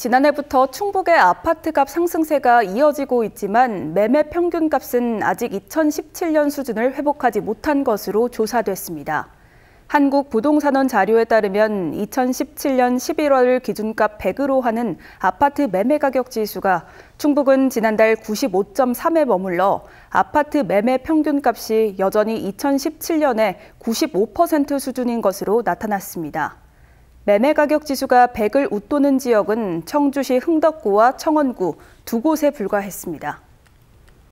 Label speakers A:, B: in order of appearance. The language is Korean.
A: 지난해부터 충북의 아파트 값 상승세가 이어지고 있지만 매매 평균 값은 아직 2017년 수준을 회복하지 못한 것으로 조사됐습니다. 한국부동산원 자료에 따르면 2017년 11월 기준값 100으로 하는 아파트 매매 가격 지수가 충북은 지난달 95.3에 머물러 아파트 매매 평균 값이 여전히 2017년에 95% 수준인 것으로 나타났습니다. 매매 가격 지수가 100을 웃도는 지역은 청주시 흥덕구와 청원구 두 곳에 불과했습니다.